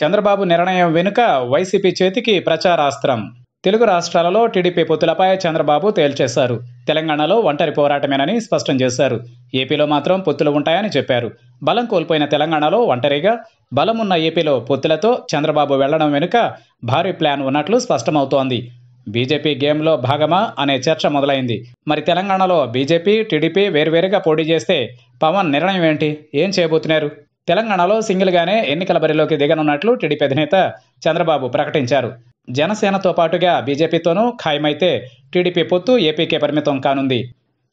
చంద్రబాబు నిర్ణయం వెనుక వైసీపీ చేతికి ప్రచారాస్త్రం తెలుగు రాష్ట్రాలలో టీడీపీ పొత్తులపై చంద్రబాబు తేల్చేశారు తెలంగాణలో ఒంటరి పోరాటమేనని స్పష్టం చేశారు ఏపీలో మాత్రం పొత్తులు ఉంటాయని చెప్పారు బలం కోల్పోయిన తెలంగాణలో ఒంటరిగా బలమున్న ఏపీలో పొత్తులతో చంద్రబాబు వెళ్లడం వెనుక భారీ ప్లాన్ ఉన్నట్లు స్పష్టమవుతోంది బీజేపీ గేమ్లో భాగమా అనే చర్చ మొదలైంది మరి తెలంగాణలో బీజేపీ టీడీపీ వేర్వేరుగా పోటీ చేస్తే పవన్ నిర్ణయం ఏంటి ఏం చేయబోతున్నారు తెలంగాణలో సింగిల్గానే ఎన్నికల బరిలోకి దిగనున్నట్లు టీడీపీ అధినేత చంద్రబాబు ప్రకటించారు జనసేనతో పాటుగా బీజేపీతోనూ ఖాయమైతే టీడీపీ పొత్తు ఏపీకే పరిమితం కానుంది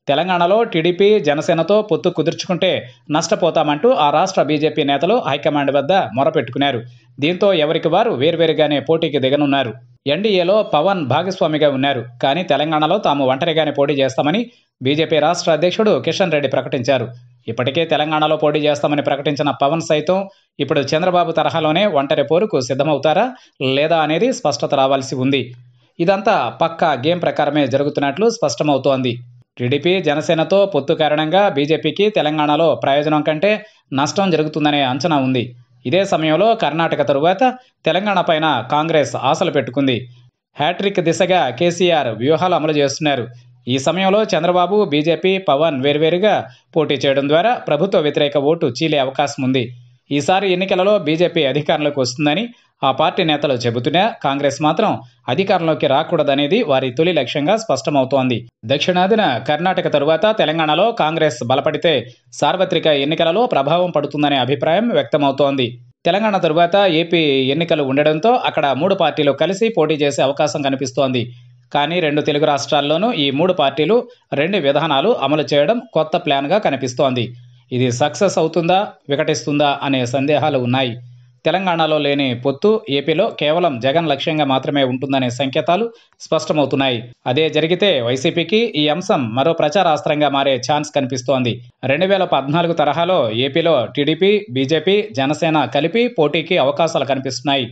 తెలంగాణలో టీడీపీ జనసేనతో పొత్తు కుదుర్చుకుంటే నష్టపోతామంటూ ఆ రాష్ట్ర బీజేపీ నేతలు హైకమాండ్ వద్ద మొరపెట్టుకున్నారు దీంతో ఎవరికి వారు వేర్వేరుగానే పోటీకి దిగనున్నారు ఎన్డీఏలో పవన్ భాగస్వామిగా ఉన్నారు కానీ తెలంగాణలో తాము ఒంటరిగానే పోటీ చేస్తామని బీజేపీ రాష్ట్ర అధ్యక్షుడు కిషన్ రెడ్డి ప్రకటించారు ఇప్పటికే తెలంగాణలో పోటీ చేస్తామని ప్రకటించిన పవన్ సైతం ఇప్పుడు చంద్రబాబు తరహాలోనే ఒంటరి పోరుకు సిద్ధమవుతారా లేదా అనేది స్పష్టత రావాల్సి ఉంది ఇదంతా పక్కా గేమ్ ప్రకారమే జరుగుతున్నట్లు స్పష్టమవుతోంది టీడీపీ జనసేనతో పొత్తు కారణంగా బీజేపీకి తెలంగాణలో ప్రయోజనం కంటే నష్టం జరుగుతుందనే అంచనా ఉంది ఇదే సమయంలో కర్ణాటక తరువాత తెలంగాణ పైన కాంగ్రెస్ ఆశలు పెట్టుకుంది హ్యాట్రిక్ దిశగా కేసీఆర్ వ్యూహాలు అమలు చేస్తున్నారు ఈ సమయంలో చంద్రబాబు బీజేపీ పవన్ వేర్వేరుగా పోటీ చేయడం ద్వారా ప్రభుత్వ వ్యతిరేక ఓటు చీలే అవకాశం ఉంది ఈసారి ఎన్నికలలో బీజేపీ అధికారంలోకి వస్తుందని ఆ పార్టీ నేతలు చెబుతున్నా కాంగ్రెస్ మాత్రం అధికారంలోకి రాకూడదనేది వారి తొలి లక్ష్యంగా స్పష్టమవుతోంది దక్షిణాదిన కర్ణాటక తరువాత తెలంగాణలో కాంగ్రెస్ బలపడితే సార్వత్రిక ఎన్నికలలో ప్రభావం పడుతుందనే అభిప్రాయం వ్యక్తమవుతోంది తెలంగాణ తరువాత ఏపీ ఎన్నికలు ఉండడంతో అక్కడ మూడు పార్టీలు కలిసి పోటీ చేసే అవకాశం కనిపిస్తోంది కానీ రెండు తెలుగు రాష్ట్రాల్లోనూ ఈ మూడు పార్టీలు రెండు విధానాలు అమలు చేయడం కొత్త ప్లాన్గా కనిపిస్తోంది ఇది సక్సెస్ అవుతుందా వికటిస్తుందా అనే సందేహాలు ఉన్నాయి తెలంగాణలో లేని పొత్తు ఏపీలో కేవలం జగన్ లక్ష్యంగా మాత్రమే ఉంటుందనే సంకేతాలు స్పష్టమవుతున్నాయి అదే జరిగితే వైసీపీకి ఈ అంశం మరో ప్రచారాస్త్రంగా మారే ఛాన్స్ కనిపిస్తోంది రెండు వేల పద్నాలుగు తరహాలో ఏపీలో టీడీపీ బీజేపీ జనసేన కలిపి పోటీకి అవకాశాలు కనిపిస్తున్నాయి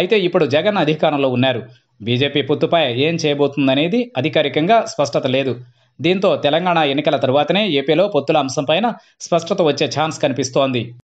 అయితే ఇప్పుడు జగన్ అధికారంలో ఉన్నారు బీజేపీ పొత్తుపై ఏం చేయబోతుందనేది అధికారికంగా స్పష్టత లేదు దీంతో తెలంగాణ ఎన్నికల తరువాతనే ఏపీలో పొత్తుల అంశంపైన స్పష్టత వచ్చే ఛాన్స్ కనిపిస్తోంది